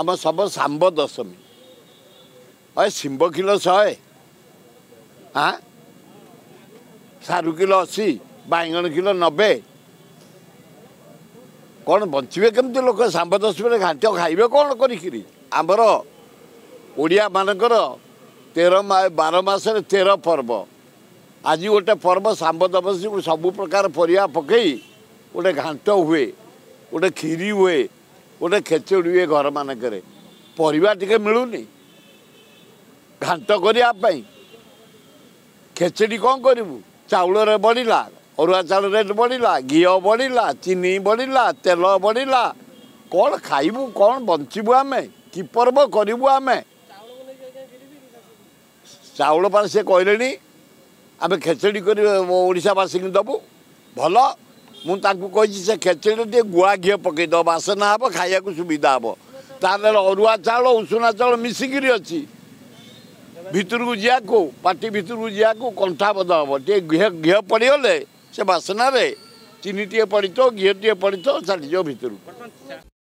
ଆମ ସବୁ ଶାମ୍ବ ଦଶମୀ ହଏ ଶିମ୍ବ କିଲୋ ଶହେ ହଁ ସାରୁ କିଲୋ ଅଶୀ ବାଇଗଣ କିଲୋ ନବେ କ'ଣ ବଞ୍ଚିବେ କେମିତି ଲୋକ ଶାମ୍ବ ଦଶମୀରେ ଘାଣ୍ଟି ଖାଇବେ କ'ଣ କରିକିରି ଆମର ଓଡ଼ିଆମାନଙ୍କର ତେର ବାର ମାସରେ ତେର ପର୍ବ ଆଜି ଗୋଟେ ପର୍ବ ଶାମ୍ବ ଦଶମୀ ସବୁ ପ୍ରକାର ପରିବା ପକାଇ ଗୋଟେ ଘାଣ୍ଟ ହୁଏ ଗୋଟେ କ୍ଷୀରି ହୁଏ ଗୋଟେ ଖେଚୁଡ଼ି ହୁଏ ଘରମାନଙ୍କରେ ପରିବା ଟିକେ ମିଳୁନି ଘାଣ୍ଟ କରିବା ପାଇଁ ଖେଚୁଡ଼ି କ'ଣ କରିବୁ ଚାଉଳରେ ବଢ଼ିଲା ଅରୁଆ ଚାଉଳ ରେଟ୍ ବଢ଼ିଲା ଘିଅ ବଢ଼ିଲା ଚିନି ବଢ଼ିଲା ତେଲ ବଢ଼ିଲା କ'ଣ ଖାଇବୁ କ'ଣ ବଞ୍ଚିବୁ ଆମେ କି ପର୍ବ କରିବୁ ଆମେ ଚାଉଳ ପାଇଁ ସେ କହିଲେଣି ଆମେ ଖେଚୁଡ଼ି କରି ଓଡ଼ିଶାବାସୀଙ୍କୁ ଦେବୁ ଭଲ ମୁଁ ତାଙ୍କୁ କହିଛି ସେ ଖେଚଡ଼ିରେ ଟିକେ ଗୁଆ ଘିଅ ପକେଇଦେବ ବାସନା ହେବ ଖାଇବାକୁ ସୁବିଧା ହେବ ତାହେଲେ ଅରୁଆ ଚାଉଳ ଉଷୁନା ଚାଉଳ ମିଶିକିରି ଅଛି ଭିତରକୁ ଯିବାକୁ ପାଟି ଭିତରକୁ ଯିବାକୁ କଣ୍ଠାବଧ ହେବ ଟିକେ ଘିଅ ଘିଅ ପଡ଼ିଗଲେ ସେ ବାସନାରେ ଚିନି ଟିକେ ପଡ଼ିଥିବ ଘିଅ ଟିକେ ପଡ଼ିଥିବ ଚାଲିଯିବ ଭିତରକୁ